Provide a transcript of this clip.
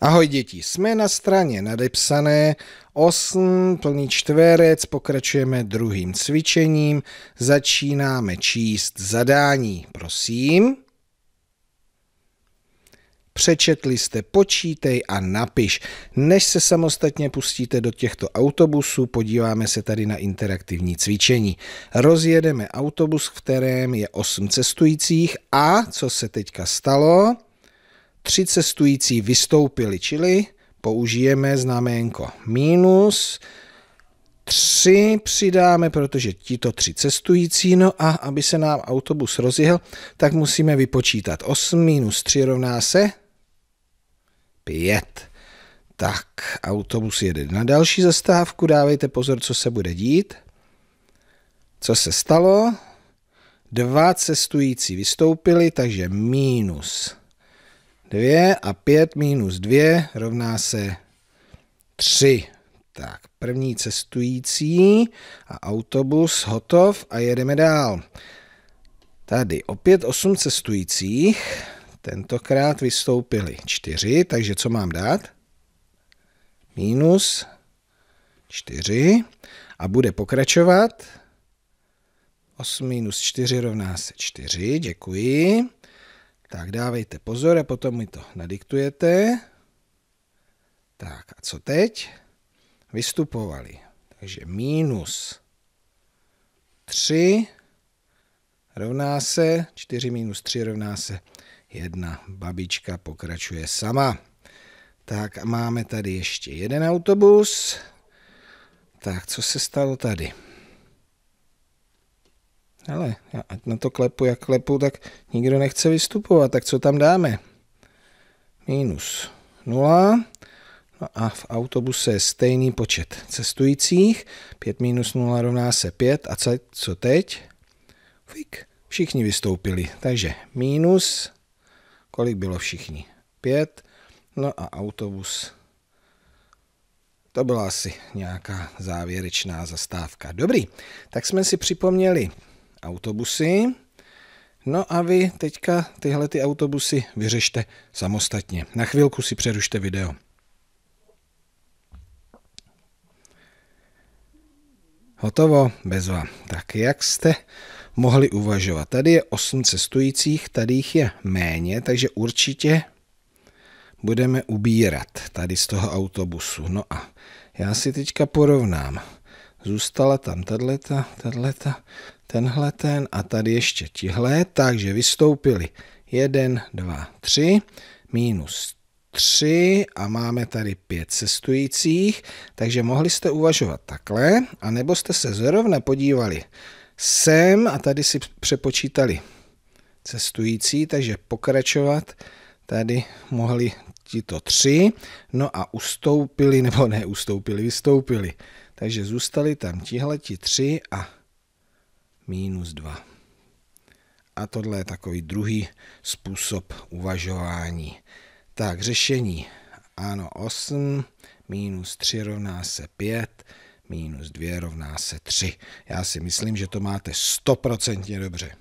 Ahoj děti, jsme na straně nadepsané 8 plný čtverec, pokračujeme druhým cvičením, začínáme číst zadání, prosím. Přečetli jste, počítej a napiš. Než se samostatně pustíte do těchto autobusů, podíváme se tady na interaktivní cvičení. Rozjedeme autobus, v kterém je 8 cestujících a co se teďka stalo? tři cestující vystoupili, čili použijeme znaménko minus, tři přidáme, protože tito tři cestující, no a aby se nám autobus rozjel, tak musíme vypočítat 8 minus 3 rovná se 5. Tak, autobus jede na další zastávku, dávejte pozor, co se bude dít. Co se stalo? Dva cestující vystoupili, takže minus 2 a 5 minus 2 rovná se 3. Tak, první cestující a autobus hotov a jedeme dál. Tady opět 8 cestujících, tentokrát vystoupili 4, takže co mám dát? Minus 4 a bude pokračovat. 8 minus 4 rovná se 4, děkuji. Tak dávejte pozor a potom mi to nadiktujete. Tak a co teď? Vystupovali. Takže minus 3 rovná se, 4 minus 3 rovná se 1. Babička pokračuje sama. Tak a máme tady ještě jeden autobus. Tak co se stalo tady? Ale, ať na to klepu jak klepu, tak nikdo nechce vystupovat, tak co tam dáme? Minus 0. No a v autobuse je stejný počet cestujících. 5 minus 0 rovná se 5. A co teď? Fik. Všichni vystoupili. Takže minus, kolik bylo všichni? 5. No a autobus to byla asi nějaká závěrečná zastávka. Dobrý, tak jsme si připomněli autobusy. No a vy teďka tyhle ty autobusy vyřešte samostatně. Na chvilku si přerušte video. Hotovo, bezva. Tak jak jste mohli uvažovat? Tady je 8 cestujících, tady jich je méně, takže určitě budeme ubírat tady z toho autobusu. No a já si teďka porovnám zůstala tam tato, tato, tenhle ten a tady ještě tihle, takže vystoupili 1, 2, 3, minus 3 a máme tady 5 cestujících, takže mohli jste uvažovat takhle, anebo jste se zrovna podívali sem a tady si přepočítali cestující, takže pokračovat tady mohli tito tři, no a ustoupili, nebo neustoupili, vystoupili. Takže zůstali tam tihle ti tři a minus dva. A tohle je takový druhý způsob uvažování. Tak, řešení. Ano, 8 minus 3 rovná se 5, minus 2 rovná se 3. Já si myslím, že to máte stoprocentně dobře.